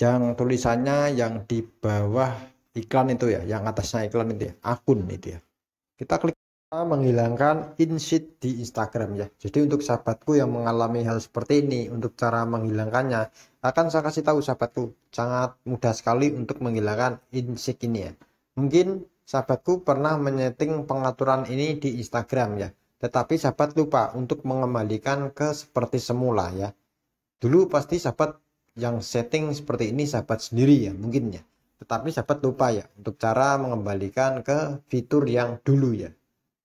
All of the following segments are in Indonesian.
yang tulisannya yang di bawah iklan itu ya, yang atasnya iklan itu ya, akun itu ya. Kita klik menghilangkan insit di Instagram ya. Jadi untuk sahabatku yang mengalami hal seperti ini, untuk cara menghilangkannya, akan saya kasih tahu sahabatku. Sangat mudah sekali untuk menghilangkan insit ini ya. Mungkin sahabatku pernah menyeting pengaturan ini di Instagram ya. Tetapi sahabat lupa untuk mengembalikan ke seperti semula ya. Dulu pasti sahabat yang setting seperti ini sahabat sendiri ya mungkin ya tetapi sahabat lupa ya untuk cara mengembalikan ke fitur yang dulu ya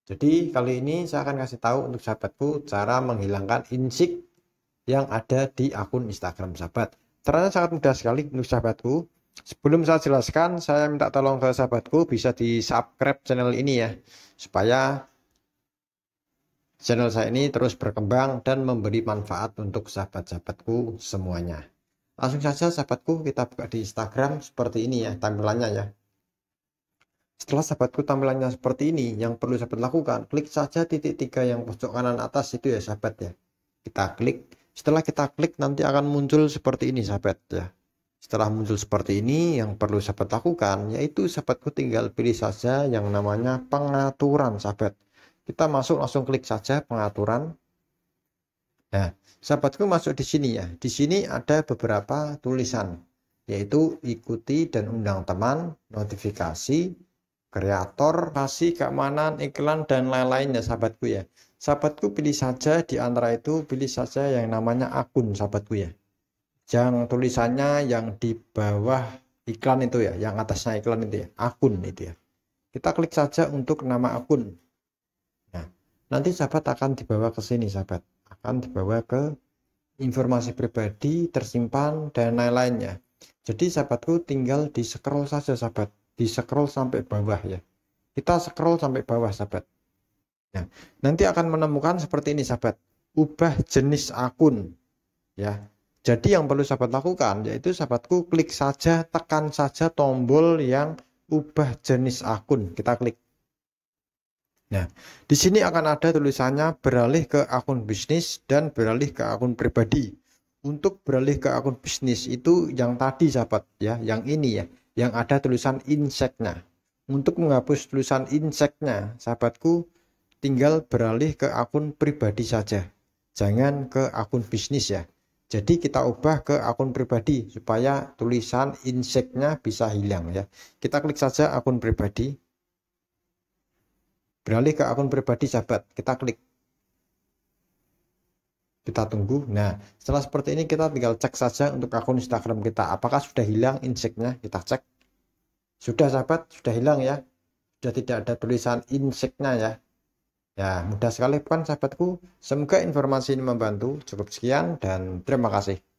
jadi kali ini saya akan kasih tahu untuk sahabatku cara menghilangkan insik yang ada di akun Instagram sahabat Ternyata sangat mudah sekali untuk sahabatku sebelum saya jelaskan saya minta tolong ke sahabatku bisa di subscribe channel ini ya supaya channel saya ini terus berkembang dan memberi manfaat untuk sahabat-sahabatku semuanya Langsung saja sahabatku kita buka di Instagram seperti ini ya tampilannya ya. Setelah sahabatku tampilannya seperti ini, yang perlu sahabat lakukan, klik saja titik tiga yang pojok kanan atas itu ya sahabat ya. Kita klik. Setelah kita klik nanti akan muncul seperti ini sahabat ya. Setelah muncul seperti ini, yang perlu sahabat lakukan yaitu sahabatku tinggal pilih saja yang namanya pengaturan sahabat. Kita masuk langsung klik saja pengaturan. Nah, sahabatku masuk di sini ya. Di sini ada beberapa tulisan, yaitu ikuti dan undang teman, notifikasi, kreator, kasih keamanan, iklan, dan lain lain ya sahabatku ya. Sahabatku pilih saja di antara itu, pilih saja yang namanya akun sahabatku ya. Yang tulisannya yang di bawah iklan itu ya, yang atasnya iklan itu ya, akun itu ya. Kita klik saja untuk nama akun. Nah, nanti sahabat akan dibawa ke sini sahabat akan dibawa ke informasi pribadi tersimpan dan lain-lainnya jadi sahabatku tinggal di scroll saja sahabat di scroll sampai bawah ya kita scroll sampai bawah sahabat nah, nanti akan menemukan seperti ini sahabat ubah jenis akun ya jadi yang perlu sahabat lakukan yaitu sahabatku klik saja tekan saja tombol yang ubah jenis akun kita klik Nah, di sini akan ada tulisannya beralih ke akun bisnis dan beralih ke akun pribadi. Untuk beralih ke akun bisnis itu yang tadi sahabat ya, yang ini ya, yang ada tulisan inseknya. Untuk menghapus tulisan inseknya, sahabatku tinggal beralih ke akun pribadi saja. Jangan ke akun bisnis ya. Jadi kita ubah ke akun pribadi supaya tulisan inseknya bisa hilang ya. Kita klik saja akun pribadi. Beralih ke akun pribadi sahabat, kita klik. Kita tunggu. Nah, setelah seperti ini kita tinggal cek saja untuk akun Instagram kita. Apakah sudah hilang inseknya? Kita cek. Sudah sahabat, sudah hilang ya. Sudah tidak ada tulisan inseknya ya. Ya, mudah sekali kan sahabatku. Semoga informasi ini membantu. Cukup sekian dan terima kasih.